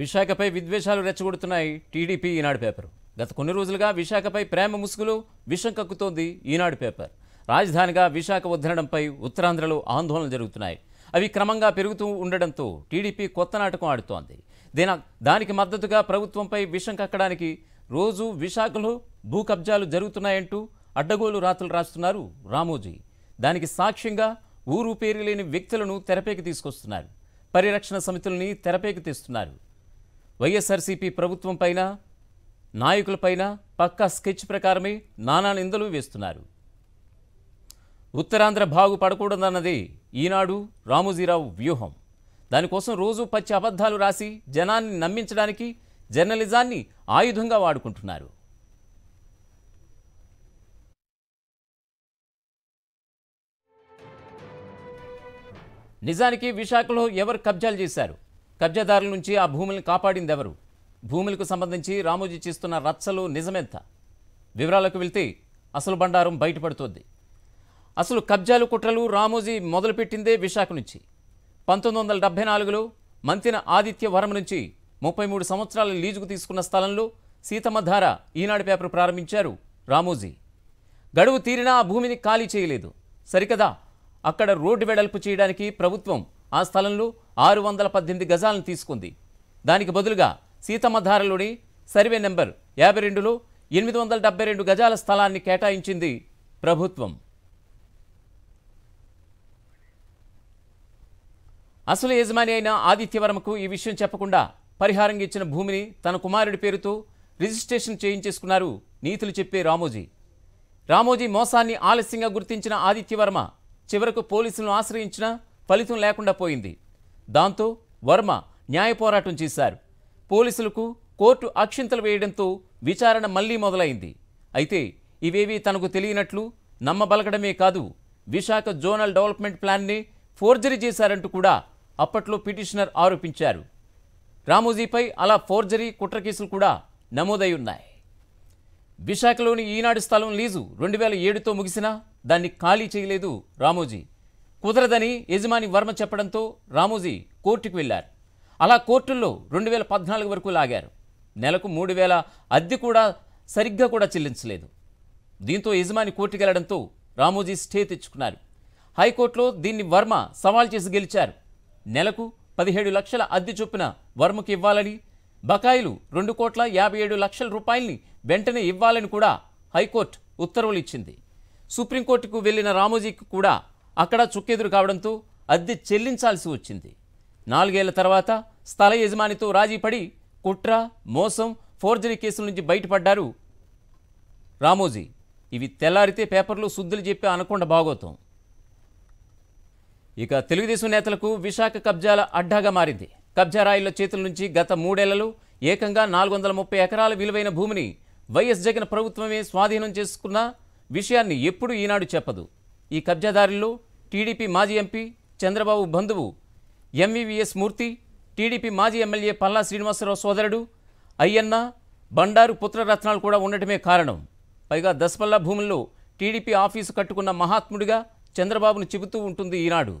విశాఖపై విద్వేషాలు రెచ్చగొడుతున్నాయి టీడీపీ ఈనాడు పేపర్ గత కొన్ని రోజులుగా విశాఖపై ప్రేమ ముసుగులు విషం కక్కుతోంది ఈనాడు పేపర్ రాజధానిగా విశాఖ ఉద్ధరణంపై ఉత్తరాంధ్రలో ఆందోళనలు జరుగుతున్నాయి అవి క్రమంగా పెరుగుతూ ఉండడంతో టీడీపీ కొత్త నాటకం ఆడుతోంది దీని దానికి మద్దతుగా ప్రభుత్వంపై విషం కక్కడానికి రోజు విశాఖలో భూ కబ్జాలు జరుగుతున్నాయంటూ అడ్డగోలు రాతలు రాస్తున్నారు రామోజీ దానికి సాక్ష్యంగా ఊరు పేరు లేని వ్యక్తులను తెరపైకి తీసుకొస్తున్నారు పరిరక్షణ సమితుల్ని తెరపైకి తీస్తున్నారు వైఎస్ఆర్సీపీ ప్రభుత్వంపైన నాయకులపైన పక్కా స్కెచ్ ప్రకారమే నానా నిందలు వేస్తున్నారు ఉత్తరాంధ్ర బాగుపడకూడదన్నది ఈనాడు రామోజీరావు వ్యూహం దానికోసం రోజు పచ్చి అబద్ధాలు రాసి జనాన్ని నమ్మించడానికి జర్నలిజాన్ని ఆయుధంగా వాడుకుంటున్నారు నిజానికి విశాఖలో ఎవరు కబ్జాలు చేశారు కబ్జాదారుల నుంచి ఆ భూముల్ని కాపాడింది ఎవరు భూములకు సంబంధించి రామోజీ చేస్తున్న రచ్చలు నిజమెంత వివరాలకు వెళ్తే అసలు బండారం బయటపడుతోంది అసలు కబ్జాలు కుట్రలు రామోజీ మొదలుపెట్టిందే విశాఖ నుంచి పంతొమ్మిది వందల డెబ్బై నాలుగులో మంతిన ఆదిత్య వరం నుంచి ముప్పై మూడు సంవత్సరాల లీజుకు తీసుకున్న స్థలంలో సీతమ్మధార ఈనాడు పేపర్ ప్రారంభించారు రామోజీ గడువు తీరినా ఆ భూమిని ఖాళీ చేయలేదు సరికదా అక్కడ రోడ్డు వెడల్పు చేయడానికి ప్రభుత్వం ఆ స్థలంలో ఆరు వందల పద్దెనిమిది గజాలను తీసుకుంది దానికి బదులుగా సీతమ్మధారలోని సర్వే నెంబర్ యాభై రెండులో ఎనిమిది వందల డెబ్బై రెండు గజాల స్థలాన్ని కేటాయించింది ప్రభుత్వం అసలు యజమాని అయిన ఆదిత్యవరమకు ఈ విషయం చెప్పకుండా పరిహారం ఇచ్చిన భూమిని తన కుమారుడి పేరుతో రిజిస్ట్రేషన్ చేయించేసుకున్నారు నీతులు చెప్పే రామోజీ రామోజీ మోసాన్ని ఆలస్యంగా గుర్తించిన ఆదిత్యవర్మ చివరకు పోలీసులను ఆశ్రయించిన ఫలితం లేకుండా పోయింది దాంతో వర్మ న్యాయ పోరాటం చేశారు పోలీసులకు కోర్టు అక్షింతలు వేయడంతో విచారణ మళ్లీ మొదలైంది అయితే ఇవేవీ తనకు తెలియనట్లు నమ్మబలగడమే కాదు విశాఖ జోనల్ డెవలప్మెంట్ ప్లాన్ని ఫోర్జరీ చేశారంటూ కూడా అప్పట్లో పిటిషనర్ ఆరోపించారు రామోజీపై అలా ఫోర్జరీ కుట్ర కేసులు కూడా నమోదై ఉన్నాయి విశాఖలోని ఈనాడు స్థలం లీజు రెండు వేల ఏడుతో ముగిసినా దాన్ని ఖాళీ చేయలేదు రామోజీ కుదరదని యజమాని వర్మ చెప్పడంతో రామోజీ కోర్టుకు వెళ్లారు అలా కోర్టుల్లో రెండు వేల పద్నాలుగు వరకు లాగారు నెలకు మూడు వేల అద్దె కూడా సరిగ్గా కూడా చెల్లించలేదు దీంతో యజమాని కోర్టుకెళ్లడంతో రామోజీ స్టే తెచ్చుకున్నారు హైకోర్టులో దీన్ని వర్మ సవాల్ చేసి గెలిచారు నెలకు పదిహేడు లక్షల అద్దె చొప్పున వర్మకు ఇవ్వాలని బకాయిలు రెండు కోట్ల యాభై ఏడు లక్షల రూపాయల్ని వెంటనే ఇవ్వాలని కూడా హైకోర్టు ఉత్తర్వులు ఇచ్చింది సుప్రీంకోర్టుకు వెళ్లిన రామోజీకి కూడా అక్కడ చుక్కెదురు కావడంతో అద్దె చెల్లించాల్సి వచ్చింది నాలుగేళ్ల తర్వాత స్థల యజమానితో రాజీపడి కుట్ర మోసం ఫోర్జరీ కేసుల నుంచి బయటపడ్డారు రామోజీ ఇవి తెల్లారితే పేపర్లు శుద్ధులు చెప్పి అనకుండా బాగోతాం ఇక తెలుగుదేశం నేతలకు విశాఖ కబ్జాల అడ్డాగా మారింది కబ్జా చేతుల నుంచి గత మూడేళ్లలో ఏకంగా నాలుగు వందల ముప్పై ఎకరాల విలువైన భూమిని వైఎస్ జగన్ ప్రభుత్వమే స్వాధీనం చేసుకున్న విషయాన్ని ఎప్పుడు ఈనాడు చెప్పదు ఈ కబ్జాదారుల్లో టీడీపీ మాజీ ఎంపీ చంద్రబాబు బంధువు ఎంవీవీఎస్ మూర్తి టీడీపీ మాజీ ఎమ్మెల్యే పల్లా శ్రీనివాసరావు సోదరుడు అయ్యన్న బండారు పుత్రరత్నాలు కూడా ఉండటమే కారణం పైగా దశపల్లా భూముల్లో టీడీపీ ఆఫీసు కట్టుకున్న మహాత్ముడిగా చంద్రబాబును చెబుతూ ఉంటుంది ఈనాడు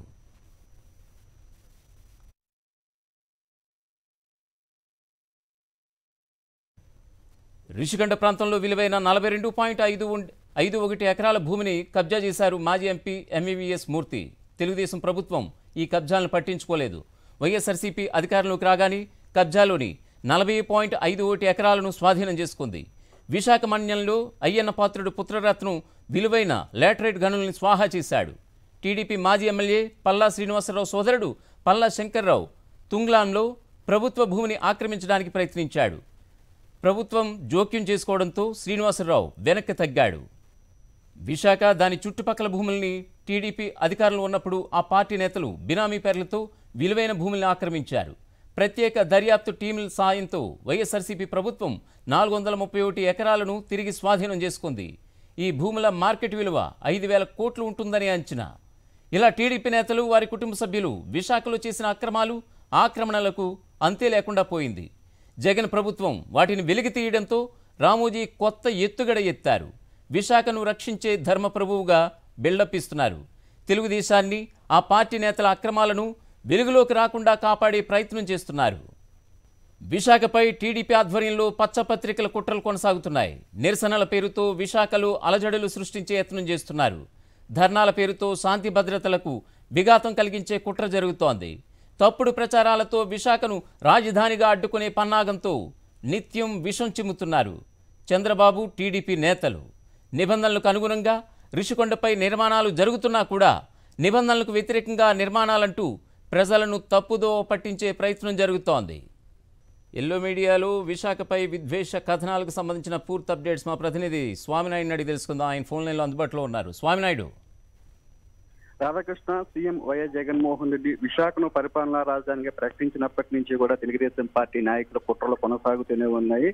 రిషికండ ప్రాంతంలో విలువైన నలభై రెండు పాయింట్ ఐదు ఐదు ఒకటి ఎకరాల భూమిని కబ్జా చేశారు మాజీ ఎంపీ ఎంవీవీఎస్ మూర్తి తెలుగుదేశం ప్రభుత్వం ఈ కబ్జాలను పట్టించుకోలేదు వైఎస్ఆర్సీపీ అధికారంలోకి రాగానే కబ్జాలోని నలభై పాయింట్ ఐదు ఒకటి ఎకరాలను స్వాధీనం చేసుకుంది విశాఖ మండలంలో అయ్యన్న పాత్రుడు పుత్రరత్నం విలువైన లేటరైట్ గనుల్ని స్వాహా చేశాడు టీడీపీ మాజీ ఎమ్మెల్యే పల్లా శ్రీనివాసరావు సోదరుడు పల్లా శంకర్రావు తుంగ్లాంలో ప్రభుత్వ భూమిని ఆక్రమించడానికి ప్రయత్నించాడు ప్రభుత్వం జోక్యం చేసుకోవడంతో శ్రీనివాసరావు వెనక్కి తగ్గాడు విశాఖ దాని చుట్టుపక్కల భూముల్ని టీడీపీ అధికారులు ఉన్నప్పుడు ఆ పార్టీ నేతలు బినామీ పేర్లతో విలువైన భూముల్ని ఆక్రమించారు ప్రత్యేక దర్యాప్తు టీముల సాయంతో వైఎస్ఆర్సీపీ ప్రభుత్వం నాలుగు వందల ముప్పై ఒకటి ఎకరాలను తిరిగి స్వాధీనం చేసుకుంది ఈ భూముల మార్కెట్ విలువ ఐదు వేల కోట్లు ఉంటుందని అంచనా ఇలా టీడీపీ నేతలు వారి కుటుంబ సభ్యులు విశాఖలో చేసిన అక్రమాలు ఆక్రమణలకు అంతే లేకుండా పోయింది జగన్ ప్రభుత్వం వాటిని వెలికి తీయడంతో రామోజీ కొత్త ఎత్తుగడ ఎత్తారు విశాఖను రక్షించే ధర్మప్రభువుగా బిల్డప్ ఇస్తున్నారు తెలుగుదేశాన్ని ఆ పార్టీ నేతల అక్రమాలను వెలుగులోకి రాకుండా కాపాడే ప్రయత్నం చేస్తున్నారు విశాఖపై టీడీపీ ఆధ్వర్యంలో పచ్చపత్రికల కుట్రలు కొనసాగుతున్నాయి నిరసనల పేరుతో విశాఖలో అలజడులు సృష్టించే యత్నం చేస్తున్నారు ధర్నాల పేరుతో శాంతి భద్రతలకు విఘాతం కలిగించే కుట్ర జరుగుతోంది తప్పుడు ప్రచారాలతో విశాఖను రాజధానిగా అడ్డుకునే పన్నాగంతో నిత్యం విషం చిమ్ముతున్నారు చంద్రబాబు టీడీపీ నేతలు నిబంధనలకు అనుగుణంగా రిషికొండపై నిర్మాణాలు జరుగుతున్నా కూడా నిబంధనలకు వ్యతిరేకంగా నిర్మాణాలంటూ ప్రజలను తప్పుదో పట్టించే ప్రయత్నం జరుగుతోంది ఎల్లో మీడియాలు విశాఖపై విద్వేష కథనాలకు సంబంధించిన పూర్తి అప్డేట్స్ మా ప్రతినిధి స్వామినాయుడు అడిగి తెలుసుకుందాం ఆయన ఫోన్ లైన్లో అందుబాటులో ఉన్నారు స్వామినాయుడు రాధాకృష్ణ సీఎం వైఎస్ జగన్మోహన్ రెడ్డి విశాఖను పరిపాలనా రాజధానిగా ప్రకటించినప్పటి నుంచి కూడా తెలుగుదేశం పార్టీ నాయకుల కుట్రలు కొనసాగుతూనే ఉన్నాయి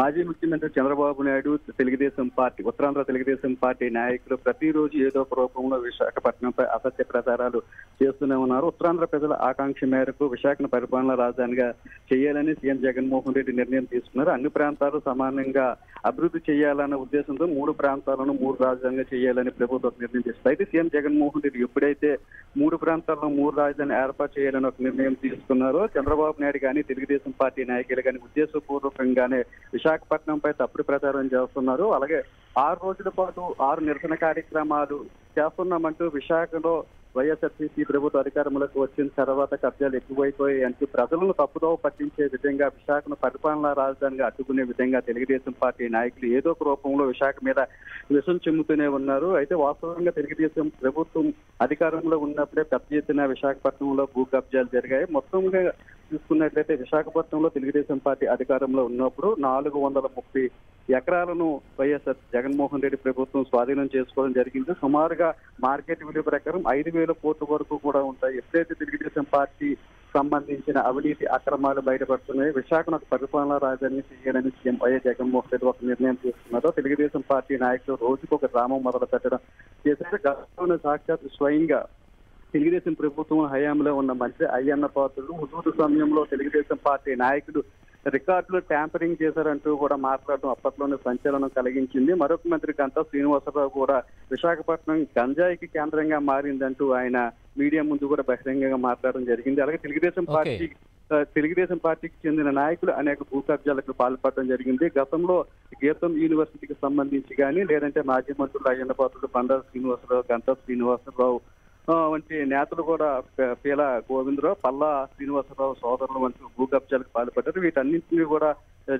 మాజీ ముఖ్యమంత్రి చంద్రబాబు నాయుడు తెలుగుదేశం పార్టీ ఉత్తరాంధ్ర తెలుగుదేశం పార్టీ నాయకులు ప్రతిరోజు ఏదో ఒక రూపంలో విశాఖపట్నంపై అసత్య ప్రచారాలు చేస్తూనే ఉన్నారు ఉత్తరాంధ్ర ప్రజల ఆకాంక్ష మేరకు విశాఖను పరిపాలనా రాజధానిగా చేయాలని సీఎం జగన్మోహన్ రెడ్డి నిర్ణయం తీసుకున్నారు అన్ని ప్రాంతాలు సమానంగా అభివృద్ధి చేయాలన్న ఉద్దేశంతో మూడు ప్రాంతాలను మూడు రాజధానిగా చేయాలని ప్రభుత్వం నిర్ణయం చేస్తుంది అయితే సీఎం జగన్మోహన్ రెడ్డి ఎప్పుడైతే మూడు ప్రాంతాల్లో మూడు రాజధాని ఏర్పాటు చేయాలని ఒక నిర్ణయం తీసుకున్నారో చంద్రబాబు నాయుడు కానీ తెలుగుదేశం పార్టీ నాయకులు కానీ ఉద్దేశపూర్వకంగానే విశాఖపట్నంపై తప్పుడు ప్రచారం చేస్తున్నారు అలాగే ఆరు రోజుల పాటు ఆరు నిరసన కార్యక్రమాలు చేస్తున్నామంటూ విశాఖలో వైఎస్ఆర్సీపీ ప్రభుత్వ అధికారంలోకి వచ్చిన తర్వాత కబ్జాలు ఎక్కువైపోయాయి అంటే ప్రజలను తప్పుదోవ పట్టించే విధంగా విశాఖను పరిపాలనా రాజధానిగా అడ్డుకునే విధంగా తెలుగుదేశం పార్టీ నాయకులు ఏదో ఒక రూపంలో విశాఖ మీద విషం చెమ్ముతూనే ఉన్నారు అయితే వాస్తవంగా తెలుగుదేశం ప్రభుత్వం అధికారంలో ఉన్నప్పుడే పెద్ద ఎత్తున విశాఖపట్నంలో భూ కబ్జాలు జరిగాయి మొత్తంగా చూసుకున్నట్లయితే విశాఖపట్నంలో తెలుగుదేశం పార్టీ అధికారంలో ఉన్నప్పుడు నాలుగు వందల ముప్పై ఎకరాలను వైఎస్ఆర్ జగన్మోహన్ రెడ్డి ప్రభుత్వం స్వాధీనం చేసుకోవడం జరిగింది సుమారుగా మార్కెట్ విలువ ప్రకారం ఐదు వేల కోట్ల వరకు కూడా ఉంటాయి ఎప్పుడైతే తెలుగుదేశం పార్టీ సంబంధించిన అవినీతి అక్రమాలు బయటపడుతున్నాయి విశాఖను ఒక పరిపాలనా రాజధాని చేయాలని సీఎం వైఎస్ జగన్మోహన్ రెడ్డి ఒక నిర్ణయం తీసుకున్నారు తెలుగుదేశం పార్టీ నాయకులు రోజుకు ఒక గ్రామం మొదలు పెట్టడం చేశారు గతంలో సాక్షాత్ స్వయంగా తెలుగుదేశం ప్రభుత్వం హయాంలో ఉన్న మంత్రి అయ్యన్న పాత్రుడు హుజూరు సమయంలో తెలుగుదేశం పార్టీ నాయకుడు రికార్డులు ట్యాంపరింగ్ చేశారంటూ కూడా మాట్లాడటం అప్పట్లోనే సంచలనం కలిగించింది మరొక మంత్రి గంతా శ్రీనివాసరావు కూడా విశాఖపట్నం గంజాయికి కేంద్రంగా మారిందంటూ ఆయన మీడియా ముందు కూడా బహిరంగంగా మాట్లాడడం జరిగింది అలాగే తెలుగుదేశం పార్టీ తెలుగుదేశం పార్టీకి చెందిన నాయకులు అనేక భూకబ్జాలకు పాల్పడడం జరిగింది గతంలో గీతం యూనివర్సిటీకి సంబంధించి కానీ లేదంటే మాజీ మంత్రులు అయ్యన్నపాత్రుడు బండారు శ్రీనివాసరావు గంటా శ్రీనివాసరావు వంటి నేతలు కూడా పీల గోవిందరావు పల్లా శ్రీనివాసరావు సోదరులు వంటి భూ కబ్జాలకు పాల్పడ్డారు వీటన్నింటినీ కూడా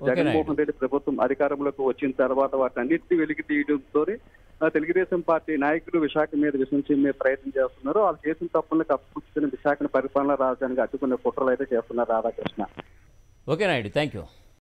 జగన్మోహన్ రెడ్డి ప్రభుత్వం అధికారంలోకి వచ్చిన తర్వాత వాటన్నిటిని వెలికి తీయడంతో తెలుగుదేశం పార్టీ నాయకులు విశాఖ మీద విశించి మీద ప్రయత్నం చేస్తున్నారు వాళ్ళు చేసిన తప్పులకు అప్పుచ్చిన విశాఖను పరిపాలనా రాజధానికి అడ్డుకునే కుట్రలు అయితే చేస్తున్నారు Radhakrishna okay Naidu thank you